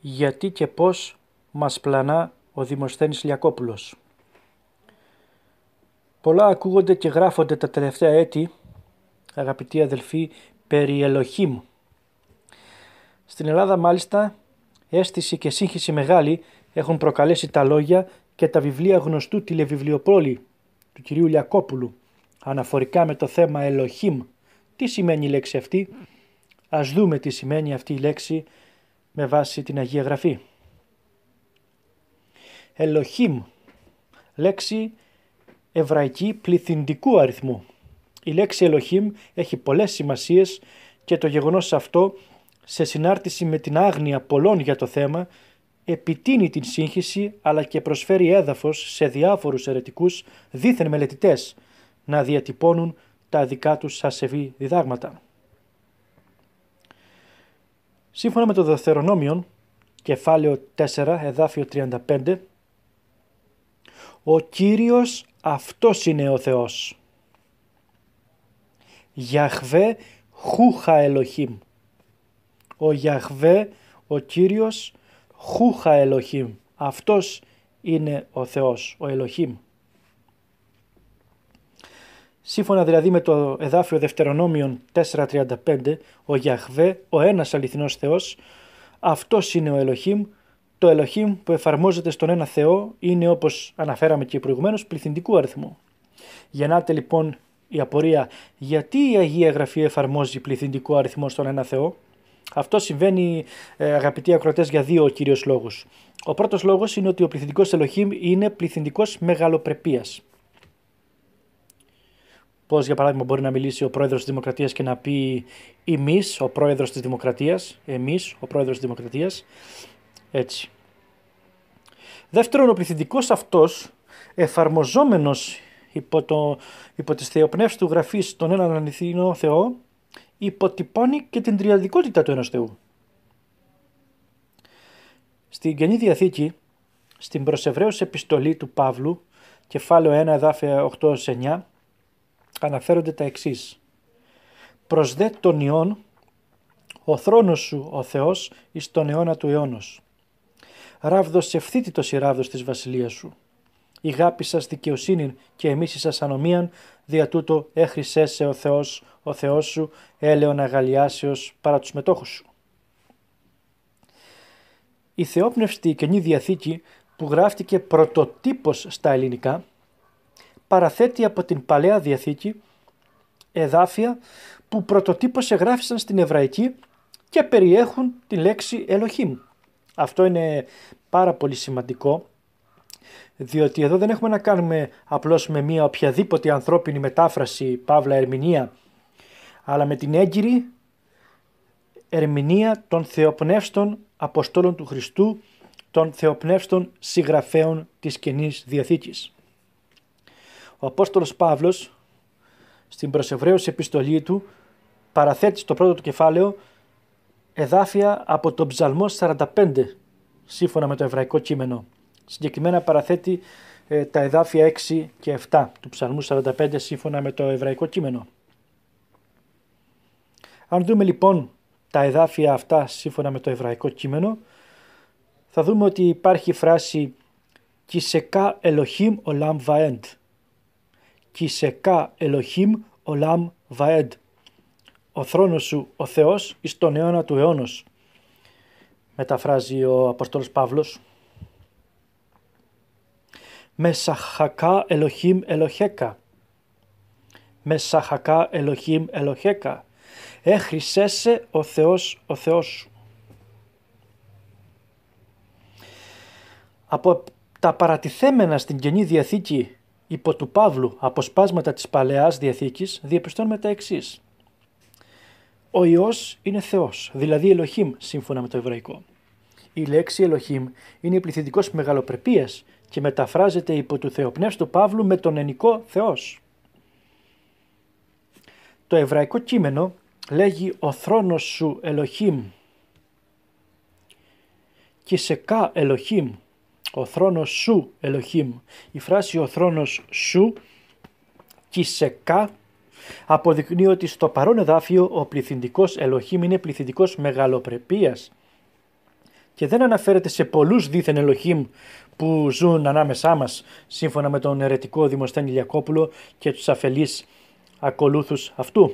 γιατί και πώς μας πλανά ο Δημοσθένης Λιακόπουλος. Πολλά ακούγονται και γράφονται τα τελευταία έτη, αγαπητοί αδελφοί, περί Ελοχήμ. Στην Ελλάδα μάλιστα αίσθηση και σύγχυση μεγάλη έχουν προκαλέσει τα λόγια και τα βιβλία γνωστού τηλεβιβλιοπόλη του κυρίου Λιακόπουλου αναφορικά με το θέμα Ελοχήμ. Τι σημαίνει η λέξη αυτή, ας δούμε τι σημαίνει αυτή η λέξη με βάση την Αγία Γραφή. Ελοχήμ, λέξη εβραϊκή πληθυντικού αριθμού. Η λέξη Ελοχήμ έχει πολλές σημασίες και το γεγονός αυτό σε συνάρτηση με την άγνοια πολλών για το θέμα επιτείνει την σύγχυση αλλά και προσφέρει έδαφος σε διάφορους ερετικούς δίθεν μελετητές να διατυπώνουν τα δικά τους ασεβή διδάγματα. Σύμφωνα με το Δευτερονόμιον, κεφάλαιο 4, εδάφιο 35, ο Κύριος αυτός είναι ο Θεός. Γιαχβέ χούχα Ελοχήμ. Ο Γιαχβέ, ο Κύριος, χούχα Ελοχήμ. Αυτός είναι ο Θεός, ο Ελοχήμ. Σύμφωνα δηλαδή με το εδάφιο Δευτερονόμιον 4.35, ο Γιαχβέ, ο ένας αληθινός Θεός, αυτός είναι ο Ελοχήμ, το Ελοχήμ που εφαρμόζεται στον ένα Θεό είναι όπως αναφέραμε και προηγουμένως πληθυντικού αριθμού. Γεννάται λοιπόν η απορία γιατί η Αγία Γραφή εφαρμόζει πληθυντικό αριθμό στον ένα Θεό. Αυτό συμβαίνει ε, αγαπητοί ακροτές για δύο κυρίως λόγους. Ο πρώτος λόγος είναι ότι ο πληθυντικός Ελοχήμ είναι πληθυντικός μεγαλοπρεπίας. Πώς, για παράδειγμα, μπορεί να μιλήσει ο πρόεδρος της Δημοκρατίας και να πει εμείς, ο πρόεδρος της Δημοκρατίας. Εμείς, ο πρόεδρος της Δημοκρατίας. Έτσι. Δεύτερον, ο πληθυντικός αυτός, εφαρμοζόμενος υπό, το, υπό τις θεοπνεύσεις του γραφής των έναν αληθινό Θεό, υποτυπώνει και την τριαδικότητα του ενός Θεού. Στην Καινή Διαθήκη, στην προσεβραίους επιστολή του Παύλου, κεφάλαιο 1, εδάφια 8-9, αναφέρονται τα εξής. Προς δε τον ιών, ο θρόνος σου ο Θεός εις τον αιώνα του αιώνος. Ράβδος ευθύτητος η ράβδος της βασιλείας σου. Η γάπη σας δικαιοσύνη και εμείς σας ανομίαν, δια τούτο σε ο Θεός, ο Θεός σου, έλεον αγαλιάσεως παρά τους μετόχους σου. Η θεόπνευστη Καινή Διαθήκη που γράφτηκε πρωτοτύπος στα ελληνικά – παραθέτει από την Παλαιά Διαθήκη εδάφια που πρωτοτύπωσε εγγράφησαν στην Εβραϊκή και περιέχουν τη λέξη Ελοχήμ. Αυτό είναι πάρα πολύ σημαντικό διότι εδώ δεν έχουμε να κάνουμε απλώς με μια οποιαδήποτε ανθρώπινη μετάφραση, παύλα ερμηνεία, αλλά με την έγκυρη ερμηνεία των θεοπνεύστων Αποστόλων του Χριστού, των θεοπνεύστων συγγραφέων της Καινής Διαθήκης. Ο απόστολος Παύλος στην προσεβραίωση επιστολή του παραθέτει στο πρώτο του κεφάλαιο εδάφια από τον Ψαλμό 45 σύμφωνα με το εβραϊκό κείμενο. Συγκεκριμένα παραθέτει ε, τα εδάφια 6 και 7 του Ψαλμού 45 σύμφωνα με το εβραϊκό κείμενο. Αν δούμε λοιπόν τα εδάφια αυτά σύμφωνα με το εβραϊκό κείμενο, θα δούμε ότι υπάρχει η φράση «Κισεκά Ελοχήμ ο Βαέντ» Κι Ελοχήμ Ολάμ Βαέντ. Ο θρόνος σου, ο Θεός, εις τον αιώνα του αιώνος. Μεταφράζει ο Αποστόλος Παύλος. Μεσαχακά Ελοχήμ Ελοχέκα. Μεσαχακά Ελοχήμ Ελοχέκα. Έχρισέσαι ο Θεός ο Θεός σου. Από τα παρατηθέμενα στην Καινή Διαθήκη Υπό του Παύλου αποσπάσματα της Παλαιάς Διαθήκης διαπιστώνουμε τα εξής. Ο Υιός είναι Θεός, δηλαδή Ελοχήμ σύμφωνα με το εβραϊκό. Η λέξη Ελοχήμ είναι πληθυντικός μεγαλοπρεπίας και μεταφράζεται υπό του Θεοπνεύστου Παύλου με τον ενικό Θεός. Το εβραϊκό κείμενο λέγει «Ο θρόνος σου Ελοχήμ» και «Σεκά Ελοχήμ» ο θρόνος σου Ελοχήμ. Η φράση ο θρόνος σου κισεκά αποδεικνύει ότι στο παρόν εδάφιο ο πληθυντικός Ελοχήμ είναι πληθυντικός μεγαλοπρεπίας και δεν αναφέρεται σε πολλούς δίθεν Ελοχήμ που ζουν ανάμεσά μας σύμφωνα με τον ερετικό Δημοσθένη και τους αφελείς ακολούθους αυτού.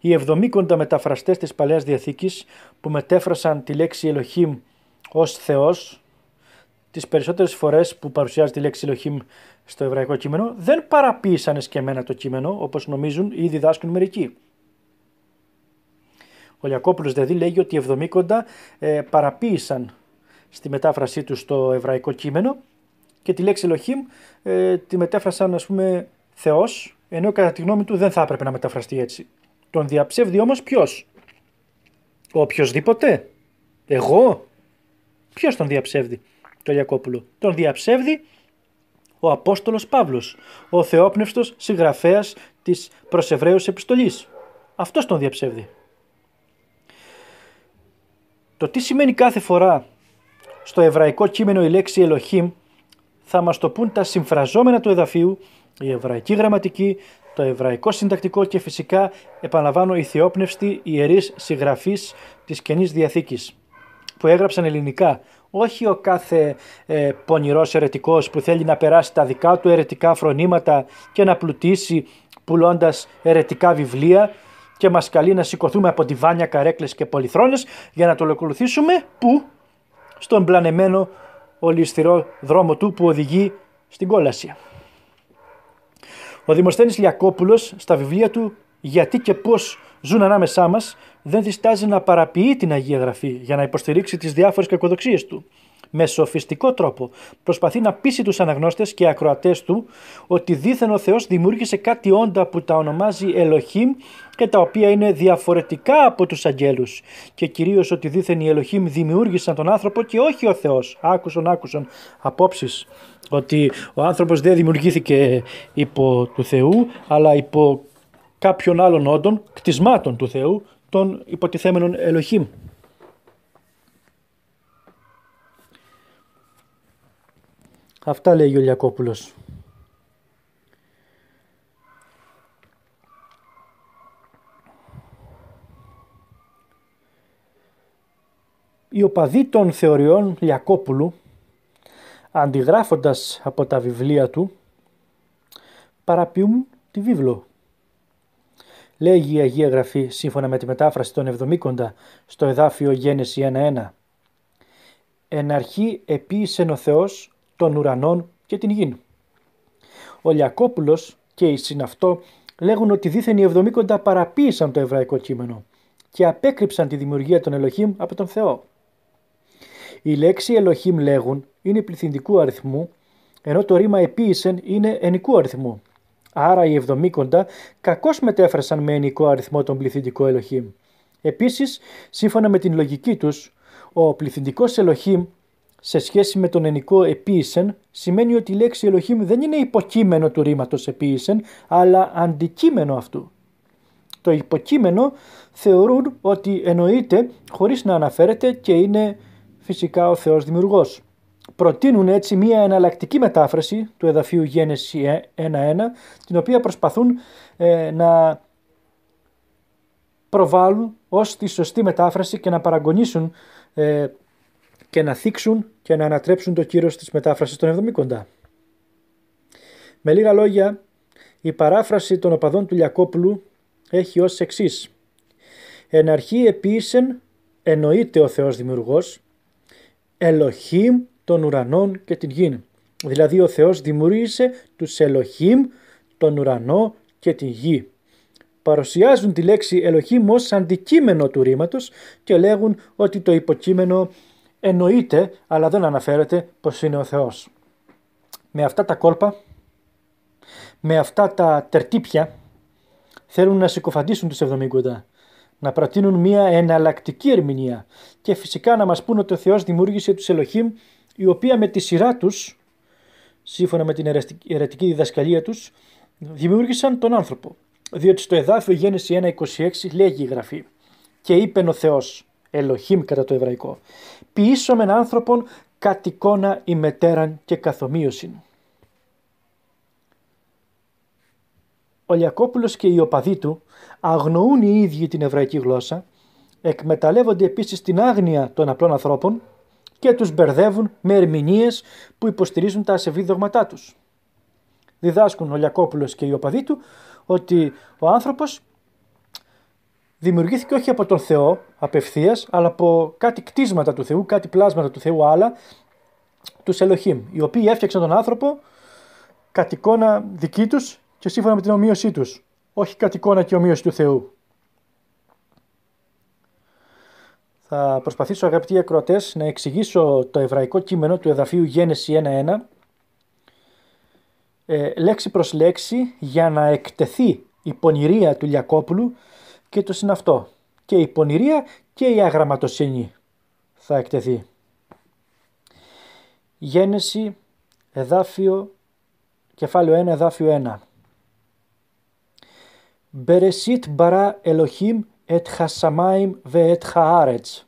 Οι 70 μεταφραστές της Παλαιάς Διαθήκης που μετέφρασαν τη λέξη Ελοχήμ ως Θεός τις περισσότερες φορές που παρουσιάζεται τη λέξη Elohim στο εβραϊκό κείμενο, δεν παραποίησαν εσκεμμένα το κείμενο όπως νομίζουν ή διδάσκουν μερικοί. Ο Λιακόπουλο δηλαδή λέγει ότι οι Εβδομήκοντα ε, παραποίησαν στη μετάφρασή τους στο εβραϊκό κείμενο και τη λέξη Elohim ε, τη μετέφρασαν ας πούμε Θεός, ενώ κατά τη γνώμη του δεν θα έπρεπε να μεταφραστεί έτσι. Τον διαψεύδει όμως ποιος. οποιοδήποτε. Εγώ. ποιος τον διαψεύδει το Αγιακόπουλου. Τον διαψεύδει ο Απόστολος Παύλος, ο θεόπνευστος συγγραφέας της προσεβραίους επιστολής. Αυτός τον διαψεύδει. Το τι σημαίνει κάθε φορά στο εβραϊκό κείμενο η λέξη Ελοχήμ θα μας το πούν τα συμφραζόμενα του εδαφίου, η εβραϊκή γραμματική, το εβραϊκό συντακτικό και φυσικά επαναλαμβάνω η θεόπνευστη ιερής συγγραφής της Καινής Διαθήκης που έγραψαν ελληνικά όχι ο κάθε ε, πονηρός ερετικός που θέλει να περάσει τα δικά του ερετικά φρονήματα και να πλουτίσει πουλώντας ερετικά βιβλία και μας καλεί να σηκωθούμε από τη βάνια καρέκλες και πολυθρόνες για να το ολοκληρωθήσουμε που στον πλανεμένο ολισθηρό δρόμο του που οδηγεί στην κόλαση. Ο Δημοσθένης Λιακόπουλος στα βιβλία του «Γιατί και πώς ζουν ανάμεσά μας» δεν διστάζει να παραποιεί την Αγία Γραφή για να υποστηρίξει τις διάφορες κακοδοξίες του. Με σοφιστικό τρόπο προσπαθεί να πείσει τους αναγνώστες και ακροατές του ότι δίθεν ο Θεός δημιούργησε κάτι όντα που τα ονομάζει Ελοχήμ και τα οποία είναι διαφορετικά από τους Αγγέλους. και κυρίως ότι δίθεν οι Ελοχήμ δημιούργησαν τον άνθρωπο και όχι ο Θεός. Άκουσαν, άκουσαν απόψεις ότι ο άνθρωπος δεν δημιουργήθηκε υπό του Θεού αλλά υπό κάποιον άλλων όντων, κτισμάτων του Θεού, των υποτιθέμενων Ελοχήμ. Αυτά λέει ο Λιακόπουλος. Οι οπαδοί των θεωριών Λιακόπουλου, αντιγράφοντας από τα βιβλία του, παραποιούν τη βίβλο λέγει η Αγία Γραφή σύμφωνα με τη μετάφραση των Εβδομήκοντα στο εδάφιο Γένεση 1.1. Εν αρχή επίησεν ο Θεός των ουρανών και την γην. Ο Λιακόπουλος και η συναυτό λέγουν ότι δίθεν οι Εβδομήκοντα παραποίησαν το εβραϊκό κείμενο και απέκρυψαν τη δημιουργία των Ελοχήμ από τον Θεό. Η λέξη Ελοχήμ λέγουν είναι πληθυντικού αριθμού, ενώ το ρήμα επίησεν είναι ενικού αριθμού. Άρα οι Εβδομήκοντα κακώς μετέφρασαν με ενικό αριθμό τον πληθυντικό Ελοχήμ. Επίσης, σύμφωνα με την λογική τους, ο πληθυντικός Ελοχήμ σε σχέση με τον ενικό επίησεν σημαίνει ότι η λέξη Ελοχήμ δεν είναι υποκείμενο του ρήματος επίησεν, αλλά αντικείμενο αυτού. Το υποκείμενο θεωρούν ότι εννοείται χωρίς να αναφέρεται και είναι φυσικά ο Θεός Δημιουργός προτείνουν έτσι μία εναλλακτική μετάφραση του εδαφίου Γένεση 1, ε, την οποία προσπαθούν ε, να προβάλλουν ως τη σωστή μετάφραση και να παραγωνίσουν ε, και να θίξουν και να ανατρέψουν το κύρος της μετάφρασης των 70. Με λίγα λόγια, η παράφραση των οπαδών του Λιακόπουλου έχει ως εξής: Εν αρχή επίησεν, εννοείται ο Θεός Δημιουργός, Ελοχήμ των ουρανών και την γη. Δηλαδή ο Θεός δημιούργησε τους Ελοχήμ, τον ουρανό και την γη. Παρουσιάζουν τη λέξη Ελοχήμ ως αντικείμενο του ρήματος και λέγουν ότι το υποκείμενο εννοείται αλλά δεν αναφέρεται πως είναι ο Θεός. Με αυτά τα κόλπα, με αυτά τα τερτύπια θέλουν να συκοφαντήσουν τους 70 να προτείνουν μια εναλλακτική ερμηνεία και φυσικά να μας πούν ότι ο Θεός δημιούργησε τους Ελοχήμ η οποία με τη σειρά τους, σύμφωνα με την ερετική διδασκαλία τους, δημιούργησαν τον άνθρωπο. Διότι στο εδάφιο Γέννηση 1.26 λέγει η Γραφή «Και είπεν ο Θεός, Ελοχήμ κατά το εβραϊκό, ποιήσομεν άνθρωπον κατ' εικόνα ημετέραν και είπε Ο θεος ελοχημ κατα το εβραικο ποιήσωμεν ανθρωπον κατ εικονα ημετεραν και καθομοιωσιν ο λιακοπουλος και οι οπαδοί του αγνοούν οι ίδιοι την εβραϊκή γλώσσα, εκμεταλλεύονται επίσης την άγνοια των απλών ανθρώπων και τους μπερδεύουν με ερμηνείες που υποστηρίζουν τα ασεβή δογματά τους. Διδάσκουν ο Λιακόπουλος και οι οπαδοί του ότι ο άνθρωπος δημιουργήθηκε όχι από τον Θεό απευθείας, αλλά από κάτι κτίσματα του Θεού, κάτι πλάσματα του Θεού, άλλα, τους Ελοχήμ, οι οποίοι έφτιαξαν τον άνθρωπο κατ' εικόνα δική τους και σύμφωνα με την ομοίωσή τους, όχι κατ' εικόνα και ομοίωση του Θεού. Θα προσπαθήσω αγαπητοί ακροατές να εξηγήσω το εβραϊκό κείμενο του εδαφίου Γένεση 1.1 ε, λέξη προς λέξη για να εκτεθεί η πονηρία του Λιακόπουλου και το συναυτό. Και η πονηρία και η αγραμματοσύνη θα εκτεθεί. Γένεση, εδάφιο, κεφάλαιο 1, εδάφιο 1. Μπερεσίτ μπαρά Ελοχήμ «Ετ χασαμάιμ βε ετ χαάρετς».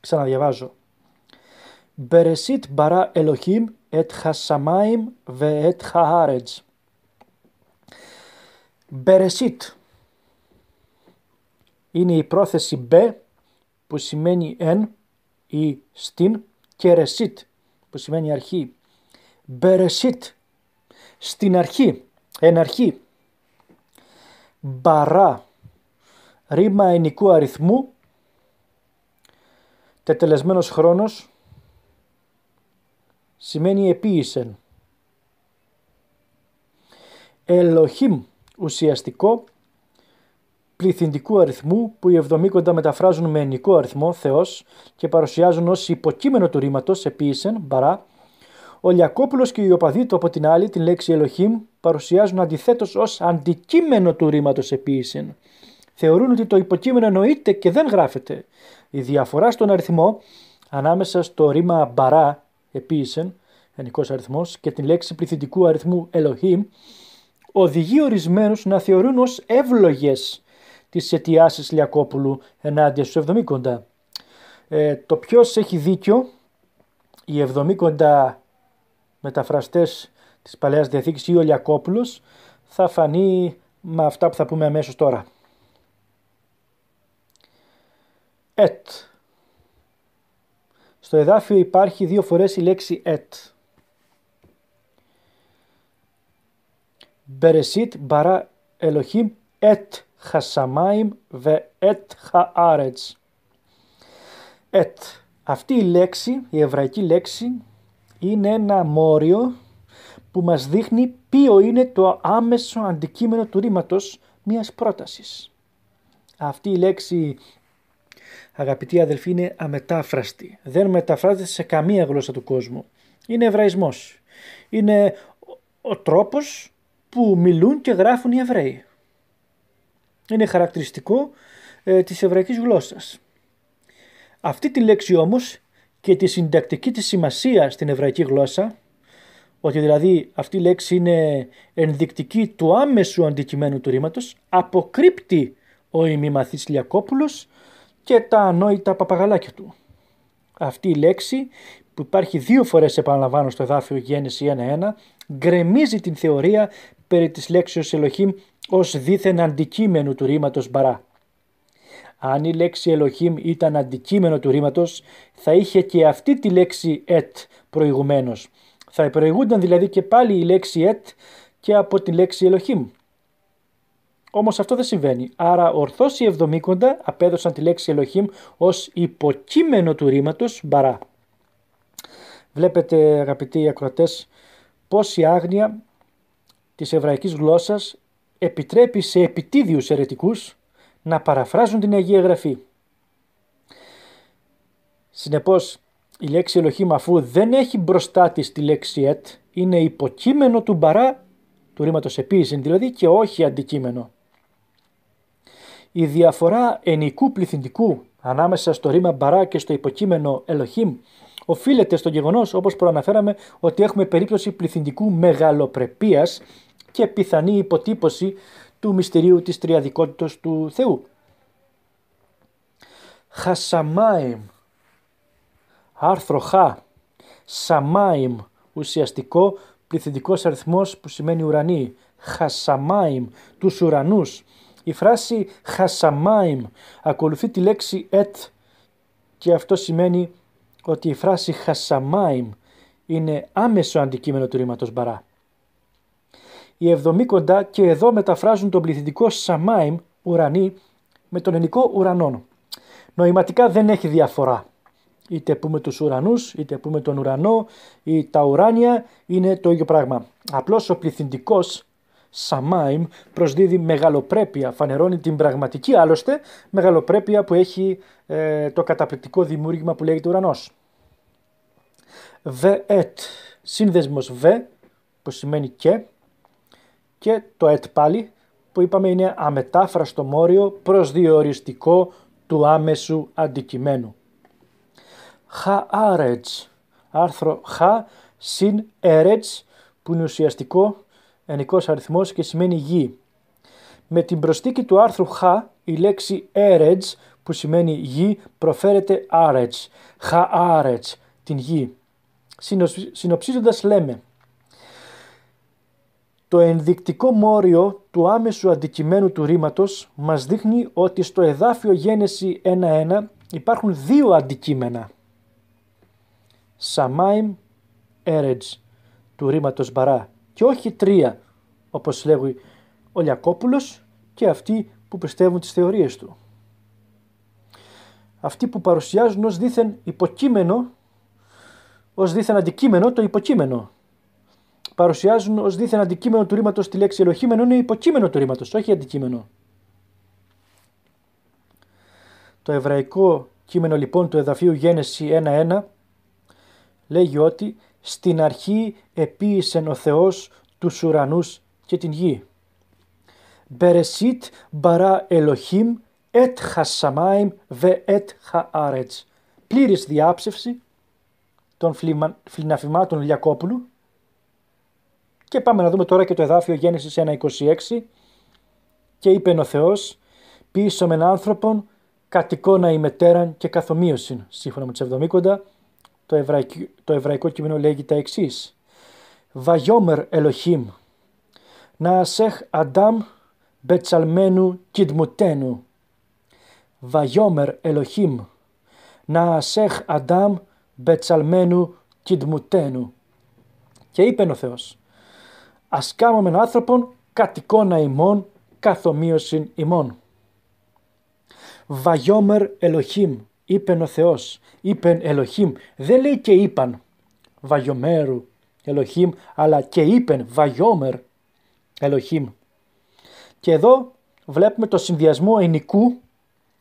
Ξαναδιαβάζω. «Μπερεσίτ μπαρά Ελοχήμ ετ χασαμάιμ βε ετ χαάρετς». Μπερεσίτ είναι η πρόθεση μπε που σημαίνει εν ή στην και ρεσίτ που σημαίνει αρχή. Μπερεσίτ στην αρχή, εν αρχή μπαρά, ρήμα ενικού αριθμού, τετελεσμένος χρόνος, σημαίνει επίησεν. Ελοχήμ, ουσιαστικό, πληθυντικού αριθμού που οι εβδομήκοντα μεταφράζουν με ενικό αριθμό Θεός και παρουσιάζουν ως υποκείμενο του ρήματος επίησεν, μπαρά, ο Λιακόπουλος και η οπαδοί του από την άλλη την λέξη Ελοχήμ παρουσιάζουν αντιθέτως ως αντικείμενο του ρήματος επίσης. Θεωρούν ότι το υποκείμενο εννοείται και δεν γράφεται. Η διαφορά στον αριθμό ανάμεσα στο ρήμα μπαρά επίσης. ενικός αριθμός, και την λέξη πληθυντικού αριθμού Elohim, οδηγεί ορισμένους να θεωρούν ως εύλογες τις αιτιάσεις Λιακόπουλου ενάντια στους 70. Ε, το ποιος έχει δίκιο, οι 70 μεταφραστές της Παλαιάς Διαθήκης ή ο Λιακόπουλος θα φανεί με αυτά που θα πούμε αμέσως τώρα. Ετ. Στο εδάφιο υπάρχει δύο φορές η λέξη ετ. Μπερεσίτ μπαρά Ελοχήμ ετ χασαμάιμ βε ετ χαάρετς. Ετ. Αυτή η λέξη, η εβραϊκή λέξη, είναι ένα μόριο που μας δείχνει ποιο είναι το άμεσο αντικείμενο του ρήματος μιας πρότασης. Αυτή η λέξη αγαπητοί αδελφοί είναι αμετάφραστη. Δεν μεταφράζεται σε καμία γλώσσα του κόσμου. Είναι εβραϊσμός. Είναι ο τρόπος που μιλούν και γράφουν οι Εβραίοι. Είναι χαρακτηριστικό ε, της εβραϊκής γλώσσας. Αυτή τη λέξη όμως και τη συντακτική της σημασίας στην εβραϊκή γλώσσα ότι δηλαδή αυτή η λέξη είναι ενδεικτική του άμεσου αντικειμένου του ρήματος, αποκρύπτει ο ημιμαθής Λιακόπουλος και τα ανόητα παπαγαλάκια του. Αυτή η λέξη που υπάρχει δύο φορές επαναλαμβάνω στο εδάφιο Γέννηση γέννηση 1-1, γκρεμίζει την θεωρία περί της λέξης Ελοχήμ ως δίθεν αντικείμενου του ρήματος Μπαρά. Αν η λέξη Ελοχήμ ήταν αντικείμενο του ρήματος θα είχε και αυτή τη λέξη «ετ» προηγουμένως θα προηγούνταν δηλαδή και πάλι η λέξη «ετ» και από τη λέξη «ελοχήμ». Όμως αυτό δεν συμβαίνει. Άρα, ορθώς οι Εβδομήκοντα απέδωσαν τη λέξη Ελοχήμ ως υποκείμενο του ρήματος μπαρά. Βλέπετε, αγαπητοί ακροατές πως η άγνοια της εβραϊκής γλώσσας επιτρέπει σε επιτίδιους ερετικούς να παραφράζουν την Αγία Γραφή. Συνεπώς, η λέξη ελοχή αφού δεν έχει μπροστά της τη λέξη ετ, είναι υποκείμενο του μπαρά, του ρήματος επίσης δηλαδή και όχι αντικείμενο. Η διαφορά ενικού πληθυντικού ανάμεσα στο ρήμα μπαρά και στο υποκείμενο ελοχήμ οφείλεται στο γεγονός όπως προαναφέραμε ότι έχουμε περίπτωση πληθυντικού μεγαλοπρεπίας και πιθανή υποτύπωση του μυστηρίου της τριαδικότητος του Θεού. Χασαμάιμ Άρθρο Χ. Σαμάιμ. Ουσιαστικό πληθυντικός αριθμός που σημαίνει ουρανή. Χασαμάιμ. Τους ουρανούς. Η φράση χασαμάιμ ακολουθεί τη λέξη ετ και αυτό σημαίνει ότι η φράση χασαμάιμ είναι άμεσο αντικείμενο του ρήματος μπαρά. Οι εβδομήκοντα κοντά και εδώ μεταφράζουν τον πληθυντικό σαμάιμ, ουρανή, με τον ελληνικό ουρανόν. Νοηματικά δεν έχει διαφορά είτε πούμε τους ουρανούς, είτε πούμε τον ουρανό ή τα ουράνια, είναι το ίδιο πράγμα. Απλώς ο πληθυντικός Σαμάιμ προσδίδει μεγαλοπρέπεια, φανερώνει την πραγματική άλλωστε μεγαλοπρέπεια που έχει ε, το καταπληκτικό δημιούργημα που λέγεται ουρανός. Βεετ, σύνδεσμος Β που σημαίνει και και το ετ πάλι που είπαμε είναι αμετάφραστο μόριο προσδιοριστικό του άμεσου αντικειμένου χαάρετς, άρθρο χα συν ερετς που είναι ουσιαστικό ενικός αριθμός και σημαίνει γη. Με την προστίκη του άρθρου χ, η λέξη έρετς που σημαίνει γη προφέρεται άρετς, χαάρετς, την γη. Συνοψίζοντας λέμε, το ενδεικτικό μόριο του άμεσου αντικειμένου του ρήματος μας δείχνει ότι στο εδάφιο γένεση 1-1 υπάρχουν δύο αντικείμενα. Σαμάιμ Έρετζ του ρήματος Μπαρά και όχι τρία όπως λέγει ο Λιακόπουλος και αυτοί που πιστεύουν τις θεωρίες του. Αυτοί που παρουσιάζουν ως δήθεν υποκείμενο, ως δίθεν αντικείμενο το υποκείμενο. Παρουσιάζουν ως δήθεν αντικείμενο του ρήματος τη λέξη ελοχήμενο είναι υποκείμενο του ρήματος, όχι αντικείμενο. Το εβραϊκό κείμενο λοιπόν του εδαφίου λέγει ότι «Στην αρχή επίησεν ο Θεός τους ουρανούς και την γη». «Μπερεσίτ μπαρά Ελοχήμ ετ χασαμάιμ βε ετ Πλήρης διάψευση των φλιναφημάτων Λιακόπουλου. Και πάμε να δούμε τώρα και το εδάφιο Γέννησης 1.26. «Και είπε ο Θεός, ποιήσομεν άνθρωπον, κατοικώνα ημετέραν και ειπε ο θεος μεν ανθρωπον σύμφωνα με τους Εβδομήκοντα, το εβραϊκό, κείμενο λέγει τα εξής. Βαγιόμερ Ελοχήμ, να σεχ Αντάμ μπετσαλμένου κιντμουτένου». Βαγιόμερ Ελοχήμ, να σεχ Αντάμ μπετσαλμένου κιντμουτένου». Και είπε ο Θεός, ας με άνθρωπον κατοικώνα ημών καθομοίωσιν ημών. Βαγιόμερ Ελοχήμ, είπεν ο Θεός, είπεν Ελοχήμ, δεν λέει και είπαν βαγιομέρου Ελοχήμ, αλλά και είπεν βαγιόμερ Ελοχήμ. Και εδώ βλέπουμε το συνδυασμό ενικού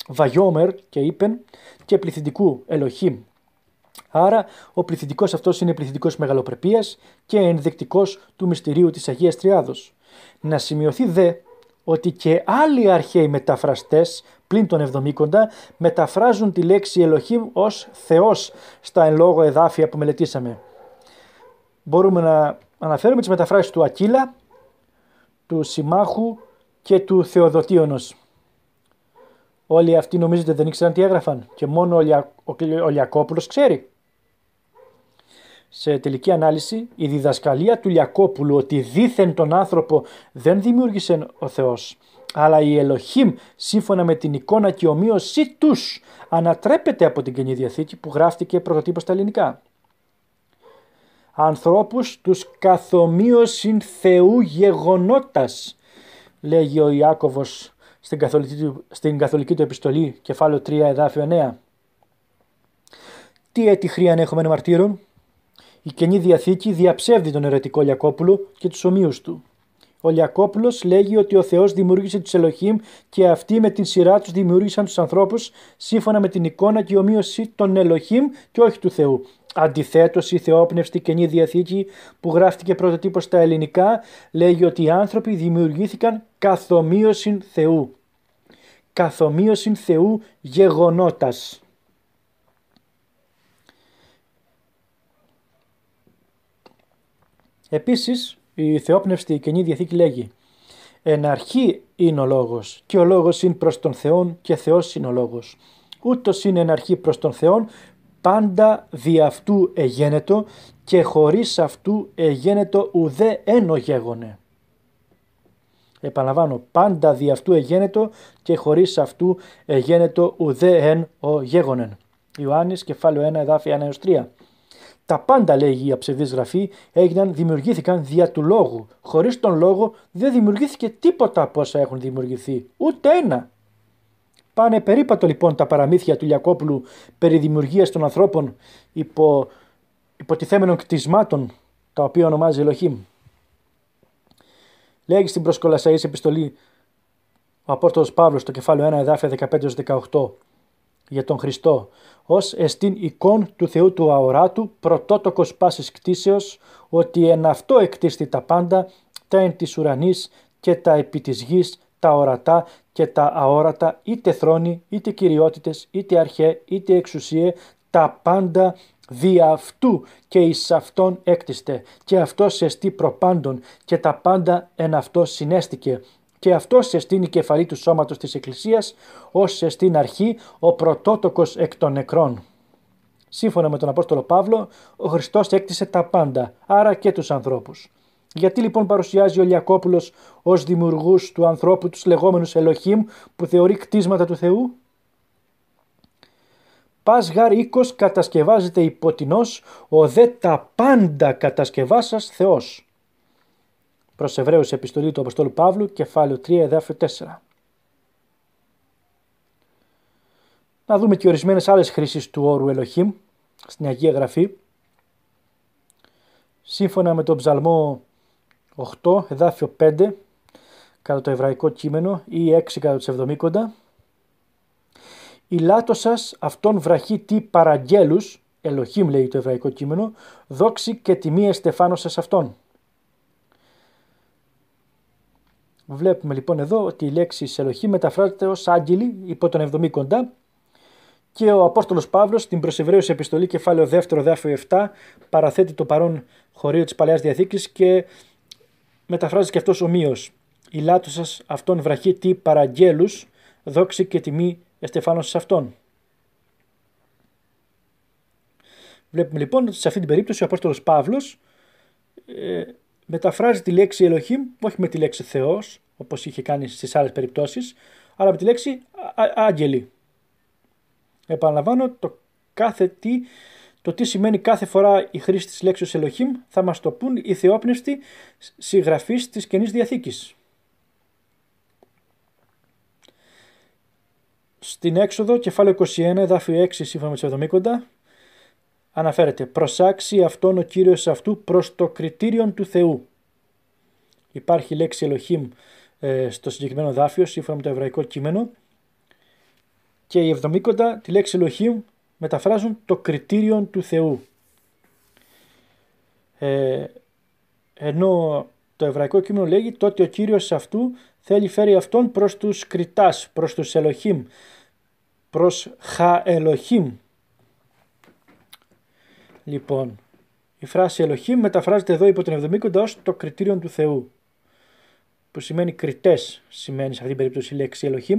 βαγιόμερ και είπεν και πληθυντικού Ελοχήμ. Άρα ο πληθυντικός αυτός είναι πληθυντικός μεγαλοπρεπίας και ενδεικτικός του μυστηρίου της Αγίας Τριάδος. Να σημειωθεί δε ότι και άλλοι αρχαίοι μεταφραστές πλην των 70 μεταφράζουν τη λέξη ελοχή ως Θεός στα εν λόγω εδάφια που μελετήσαμε. Μπορούμε να αναφέρουμε τις μεταφράσεις του Ακύλα, του Συμμάχου και του Θεοδοτίωνος. Όλοι αυτοί νομίζετε δεν ήξεραν τι έγραφαν και μόνο ο, Λιακόπουλος ξέρει. Σε τελική ανάλυση, η διδασκαλία του Λιακόπουλου ότι δίθεν τον άνθρωπο δεν δημιούργησε ο Θεός, αλλά η Ελοχήμ σύμφωνα με την εικόνα και ομοίωσή τους, ανατρέπεται από την Καινή Διαθήκη που γράφτηκε πρωτοτύπως στα ελληνικά. Ανθρώπους τους καθομοίωσιν Θεού γεγονότας λέγει ο Ιάκωβος στην καθολική, του, στην καθολική του επιστολή κεφάλαιο 3 εδάφιο 9. Τι έτυχριαν έχουμε μαρτύρων. Η Καινή Διαθήκη διαψεύδει τον ερετικό Λιακόπουλο και τους ομοίους του ο Λιακόπουλο λέγει ότι ο Θεός δημιούργησε τους Ελοχήμ και αυτοί με την σειρά τους δημιούργησαν τους ανθρώπους σύμφωνα με την εικόνα και ομοίωση των Ελοχήμ και όχι του Θεού. Αντιθέτως, η θεόπνευστη καινή διαθήκη που γράφτηκε πρωτοτύπως στα ελληνικά λέγει ότι οι άνθρωποι δημιουργήθηκαν καθομοίωσιν Θεού. Καθομοίωσιν Θεού γεγονότας, Επίσης, η θεόπνευστη Καινή Διαθήκη λέγει «Εν αρχή είναι ο λόγος και ο λόγος είναι προς τον Θεόν και Θεός είναι ο λόγος. Ούτως είναι εν αρχή προς τον Θεόν, πάντα δι' αυτού εγένετο και χωρίς αυτού εγένετο ουδέ ένο γέγονε». Επαναλαμβάνω, πάντα δι' αυτού εγένετο και χωρίς αυτού εγένετο ουδέ εν ο γέγονε. Ιωάννης κεφάλαιο 1 εδάφη 1 3. Τα πάντα, λέγει η αψευδής γραφή, έγιναν, δημιουργήθηκαν δια του λόγου. Χωρίς τον λόγο δεν δημιουργήθηκε τίποτα από όσα έχουν δημιουργηθεί. Ούτε ένα. Πάνε περίπατο λοιπόν τα παραμύθια του Λιακόπουλου περί δημιουργίας των ανθρώπων υπό υποτιθέμενων κτισμάτων, τα οποία ονομάζει Ελοχήμ. Λέγει στην προσκολασαής επιστολή ο Απόστολος Παύλος στο κεφάλαιο 1 εδάφια 15-18 για τον Χριστό, ως εστίν εικόν του Θεού του αοράτου, πρωτότοκος πάσης κτίσεως, ότι εν αυτό εκτίστη τα πάντα, τα εν της ουρανής και τα επί της γης, τα ορατά και τα αόρατα, είτε θρόνοι, είτε κυριότητες, είτε αρχέ, είτε εξουσίε, τα πάντα δι' αυτού και εις αυτόν έκτιστε, και αυτός εστί προπάντων, και τα πάντα εν αυτό συνέστηκε, και αυτό σε στήνει κεφαλή του σώματος της Εκκλησίας, ως στην αρχή ο πρωτότοκος εκ των νεκρών. Σύμφωνα με τον Απόστολο Παύλο, ο Χριστός έκτισε τα πάντα, άρα και τους ανθρώπους. Γιατί λοιπόν παρουσιάζει ο Λιακόπουλος ως δημιουργούς του ανθρώπου τους λεγόμενους Ελοχήμ που θεωρεί κτίσματα του Θεού. Πας γάρ οίκος κατασκευάζεται υποτινός, ο δε τα πάντα κατασκευάσας Θεός. Προς Εβραίους επιστολή του Αποστόλου Παύλου, κεφάλαιο 3, εδάφιο 4. Να δούμε και ορισμένες άλλες χρήσεις του όρου Ελοχήμ στην Αγία Γραφή. Σύμφωνα με τον Ψαλμό 8, εδάφιο 5, κατά το εβραϊκό κείμενο, ή 6 κατά τους εβδομήκοντα. «Η λατο σας αυτόν βραχή τι παραγγέλους, Ελοχήμ λέει το εβραϊκό κείμενο, δόξη και τιμή εστεφάνω σας αυτόν». Βλέπουμε λοιπόν εδώ ότι η λέξη σελοχή μεταφράζεται ως άγγελοι υπό τον εβδομή κοντά και ο Απόστολος Παύλος στην προς επιστολή κεφάλαιο 2 δάφιο 7 παραθέτει το παρόν χωρίο της Παλαιάς Διαθήκης και μεταφράζει και αυτός ομοίως «Η λάτου σας αυτόν βραχή τι παραγγέλους, δόξη και τιμή σε αυτόν. Βλέπουμε λοιπόν ότι σε αυτή την περίπτωση ο Απόστολος Παύλος ε, μεταφράζει τη λέξη «Ελοχήμ» όχι με τη λέξη Θεός, όπως είχε κάνει στις άλλες περιπτώσεις, αλλά με τη λέξη άγγελοι. Επαναλαμβάνω, το κάθε τι, το τι σημαίνει κάθε φορά η χρήση της λέξης «Ελοχήμ» θα μας το πούν οι θεόπνευστοι συγγραφείς της Καινής Διαθήκης. Στην έξοδο, κεφάλαιο 21, εδάφιο 6 σύμφωνα με τι αναφέρεται «προσάξει αυτόν ο Κύριος αυτού προς το κριτήριον του Θεού». Υπάρχει λέξη Ελοχήμ ε, στο συγκεκριμένο δάφιο, σύμφωνα με το εβραϊκό κείμενο, και οι εβδομήκοντα τη λέξη Ελοχήμ μεταφράζουν το κριτήριον του Θεού. Ε, ενώ το εβραϊκό κείμενο λέγει τότε ο Κύριος αυτού θέλει φέρει αυτόν προς τους κριτάς, προς τους Ελοχήμ, προς χα-ελοχήμ» λοιπόν, η φράση ελοχή μεταφράζεται εδώ υπό τον Εβδομήκοντα ως το κριτήριο του Θεού. Που σημαίνει κριτές. σημαίνει σε αυτήν την περίπτωση η λέξη ελοχή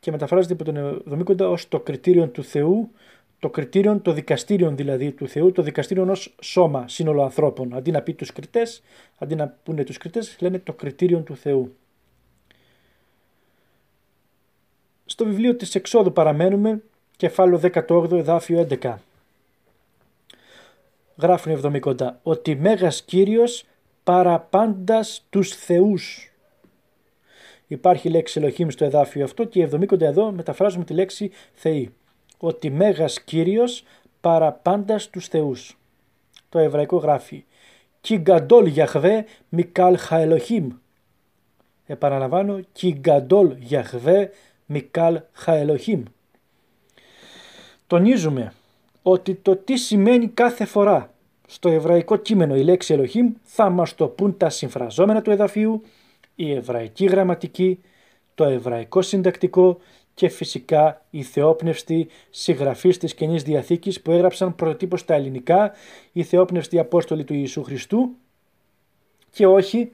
Και μεταφράζεται υπό τον Εβδομήκοντα ως το κριτήριο του Θεού, το κριτήριο, το δικαστήριο δηλαδή του Θεού, το δικαστήριο ως σώμα, σύνολο ανθρώπων. Αντί να πει τους κριτές, αντί να πούνε τους κριτές, λένε το κριτήριο του Θεού. Στο βιβλίο της Εξόδου παραμένουμε, κεφάλαιο 18, εδάφιο 11 γράφουν οι 70. ότι Μέγας Κύριος παραπάντας τους θεούς. Υπάρχει λέξη Ελοχήμ στο εδάφιο αυτό και οι εβδομικοντά εδώ μεταφράζουμε τη λέξη Θεή. Ότι Μέγας Κύριος παραπάντας τους θεούς. Το εβραϊκό γράφει «Κιγκαντόλ Γιαχβέ Μικάλ Χαελοχήμ». Επαναλαμβάνω «Κιγκαντόλ Γιαχβέ Μικάλ Χαελοχήμ». Τονίζουμε ότι το τι σημαίνει κάθε φορά στο εβραϊκό κείμενο η λέξη Ελοχήμ θα μας το πούν τα συμφραζόμενα του εδαφίου, η εβραϊκή γραμματική, το εβραϊκό συντακτικό και φυσικά οι θεόπνευστοι συγγραφεί της Καινής Διαθήκης που έγραψαν πρωτοτύπως τα ελληνικά, οι θεόπνευστη Απόστολοι του Ιησού Χριστού και όχι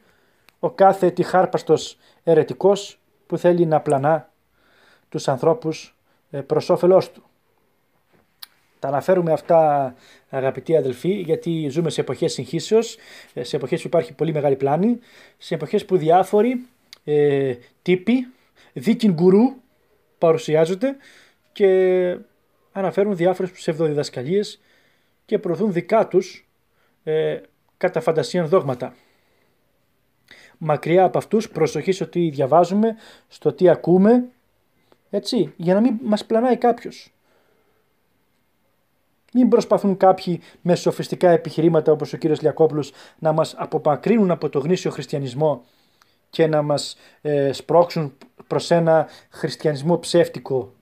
ο κάθε τυχάρπαστος ερετικός που θέλει να πλανά τους ανθρώπους ε, προς του. Τα αναφέρουμε αυτά αγαπητοί αδελφοί γιατί ζούμε σε εποχές συγχύσεως, ε, σε εποχές που υπάρχει πολύ μεγάλη πλάνη, σε εποχές που διάφοροι ε, τύποι, δίκην γκουρού παρουσιάζονται και αναφέρουν διάφορες ψευδοδιδασκαλίες και προωθούν δικά τους ε, κατά φαντασία δόγματα. Μακριά από αυτούς προσοχή στο τι διαβάζουμε, στο τι ακούμε, έτσι, για να μην μας πλανάει κάποιος. Μην προσπαθούν κάποιοι με σοφιστικά επιχειρήματα όπως ο κύριος Λιακόπουλος να μας αποπακρίνουν από το γνήσιο χριστιανισμό και να μας ε, σπρώξουν προς ένα χριστιανισμό ψεύτικο,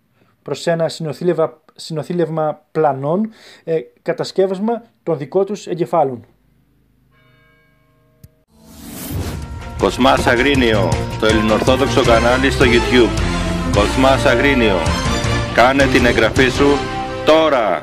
προς ένα συνοθήλευμα, πλανών, ε, κατασκεύασμα των δικών τους εγκεφάλων. Κοσμάς Αγρίνιο, το ελληνοορθόδοξο κανάλι στο YouTube. Κοσμάς Αγρίνιο, κάνε την εγγραφή σου τώρα!